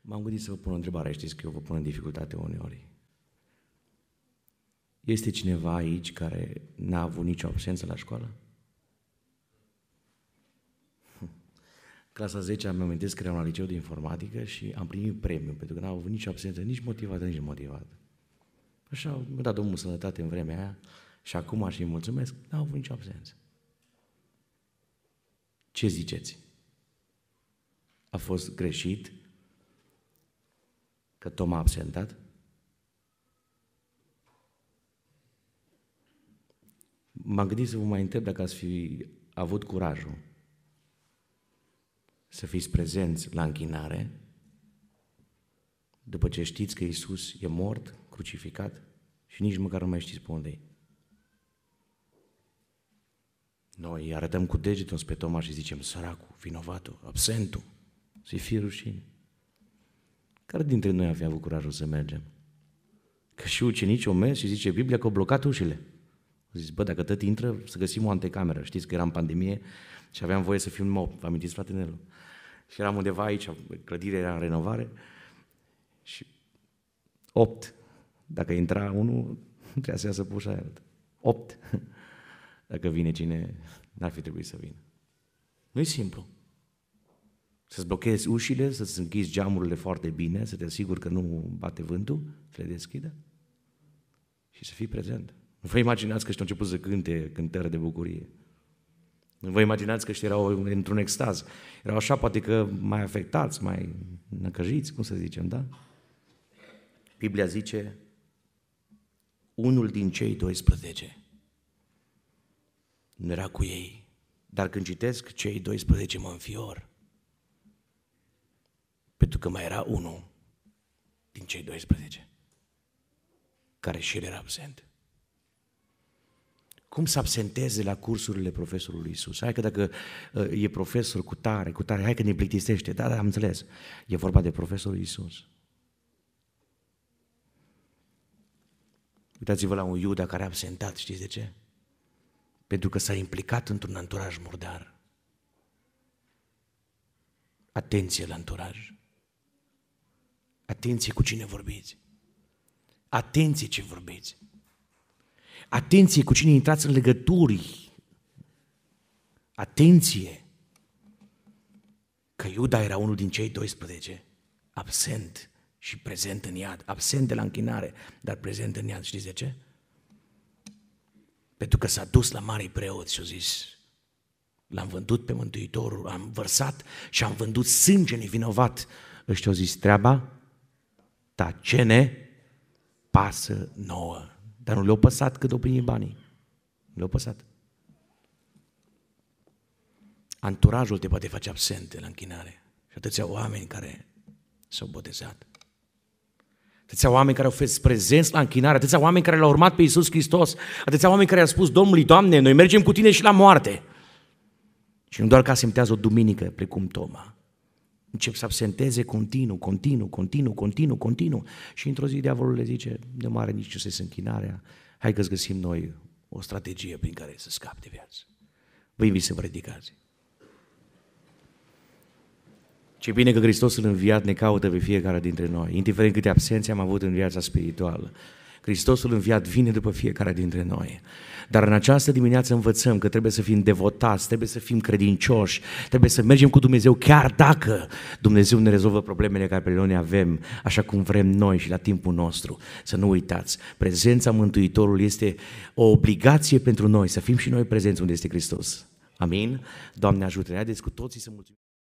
M-am gândit să vă pun o întrebare, știți că eu vă pun în dificultate uneori. Este cineva aici care n-a avut nicio absență la școală? Clasa 10 am amintesc că eram la liceu de informatică și am primit premiu, pentru că n-am avut nicio absență, nici motivată, nici motivată. Așa, mi-a dat Domnul sănătate în vremea aia și acum aș îi mulțumesc, n-am avut nicio absență. Ce ziceți? A fost greșit că Tom a absentat? M-am gândit să vă mai întreb dacă ați fi avut curajul să fiți prezenți la închinare după ce știți că Isus e mort, crucificat și nici măcar nu mai știți pe unde e. Noi arătăm cu degetul spre Toma și zicem, săracul, vinovatul, absentul, să-i fie rușine. Care dintre noi avea avut curajul să mergem? Că și ucenicii o mers și zice Biblia că au blocat ușile. zis, bă, dacă tot intră, să găsim o antecameră. Știți că era în pandemie și aveam voie să fiu în mop. Vă amintiți, frate Nelu? Și eram undeva aici, clădirea era în renovare și opt. Dacă intra unul, trebuia să iasă pușa aia. Opt. Dacă vine cine, n-ar fi trebuit să vină. nu e simplu. Să-ți blochezi ușile, să-ți închizi geamurile foarte bine, să te asiguri că nu bate vântul, să le deschidă și să fii prezent. Nu vă imaginați că și-au început să cânte cântări de bucurie. Nu vă imaginați că și erau într-un extaz. Erau așa, poate că mai afectați, mai năcăjiți, cum să zicem, da? Biblia zice, unul din cei 12 nu era cu ei. Dar când citesc cei 12 mă înfior că mai era unul din cei 12 care și el era absent. Cum să absenteze la cursurile profesorului Isus? Hai că dacă uh, e profesor cu tare, cu tare, hai că ne plictisește. Da, da, am înțeles. E vorba de profesorul Isus. Uitați-vă la un Iuda care a absentat, știți de ce? Pentru că s-a implicat într-un anturaj murdar. Atenție la anturaj. Atenție cu cine vorbiți. Atenție ce vorbiți. Atenție cu cine intrați în legături. Atenție. Că Iuda era unul din cei 12 absent și prezent în iad. Absent de la închinare, dar prezent în iad. Știți de ce? Pentru că s-a dus la mari preoți și a zis, l-am vândut pe Mântuitorul, am vărsat și am vândut sânge nevinovat. Ăștia au zis, treaba dar ce ne pasă nouă? Dar nu le-au păsat cât au primit banii. Nu le-au păsat. Anturajul te poate face absent la închinare. Și atâția oameni care s-au botezat. Atâția oameni care au fost prezenți la închinare, atâția oameni care l-au urmat pe Iisus Hristos, atâția oameni care au spus, Domnului, Doamne, noi mergem cu Tine și la moarte. Și nu doar ca asemtează o duminică, precum Toma, Încep să absenteze continuu, continuu, continuu, continuu, continuu. Și într-o zi diavolul le zice, de mare nici ce se închinarea, hai că-ți găsim noi o strategie prin care să scapi de viață. Vă invit să vă ridicați. Ce bine că Hristos în înviat ne caută pe fiecare dintre noi, indiferent câte absențe am avut în viața spirituală. Hristosul înviat vine după fiecare dintre noi. Dar în această dimineață învățăm că trebuie să fim devotați, trebuie să fim credincioși, trebuie să mergem cu Dumnezeu chiar dacă Dumnezeu ne rezolvă problemele care pe noi avem, așa cum vrem noi și la timpul nostru. Să nu uitați, prezența Mântuitorului este o obligație pentru noi, să fim și noi prezenți unde este Hristos. Amin? Doamne ajută-ne, haideți cu toții să mulțumim.